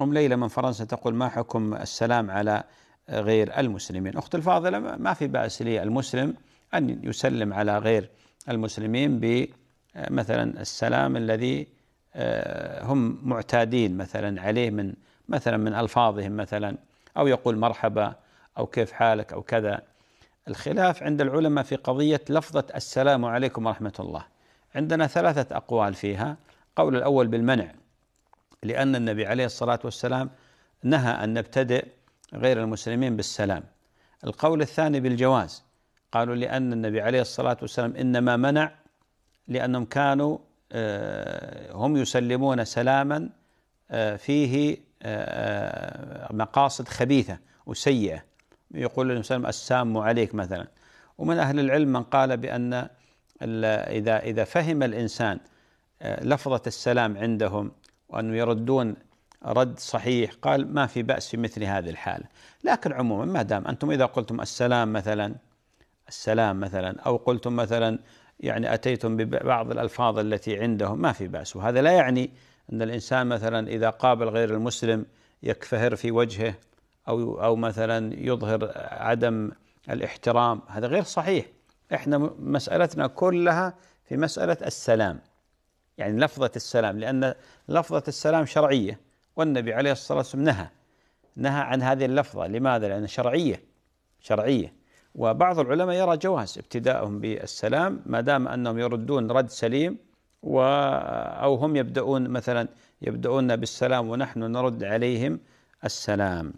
أم ليلى من فرنسا تقول ما حكم السلام على غير المسلمين أخت الفاضلة ما في بأس للمسلم أن يسلم على غير المسلمين بمثلا آه، السلام الذي آه، هم معتادين مثلا عليه من مثلا من ألفاظهم مثلا أو يقول مرحبا أو كيف حالك أو كذا الخلاف عند العلماء في قضية لفظة السلام عليكم ورحمة الله عندنا ثلاثة أقوال فيها قول الأول بالمنع لأن النبي عليه الصلاة والسلام نهى أن نبتدئ غير المسلمين بالسلام القول الثاني بالجواز قالوا لأن النبي عليه الصلاة والسلام إنما منع لأنهم كانوا آه، هم يسلمون سلاما آه، فيه آه، مقاصد خبيثة وسيئة يقول للمسلم السام عليك مثلا ومن أهل العلم من قال بأن إذا إذا فهم الإنسان لفظة السلام عندهم وأن يردون رد صحيح قال ما في بأس في مثل هذه الحالة لكن عموما ما دام أنتم إذا قلتم السلام مثلا السلام مثلا أو قلتم مثلا يعني أتيتم ببعض الألفاظ التي عندهم ما في بأس وهذا لا يعني أن الإنسان مثلا إذا قابل غير المسلم يكفهر في وجهه أو أو مثلا يظهر عدم الاحترام هذا غير صحيح احنا مسألتنا كلها في مسألة السلام يعني لفظة السلام لأن لفظة السلام شرعية والنبي عليه الصلاة والسلام نهى نهى عن هذه اللفظة لماذا؟ لأنها شرعية شرعية وبعض العلماء يرى جواز ابتداءهم بالسلام ما دام أنهم يردون رد سليم و أو هم يبدؤون مثلا يبدؤون بالسلام ونحن نرد عليهم السلام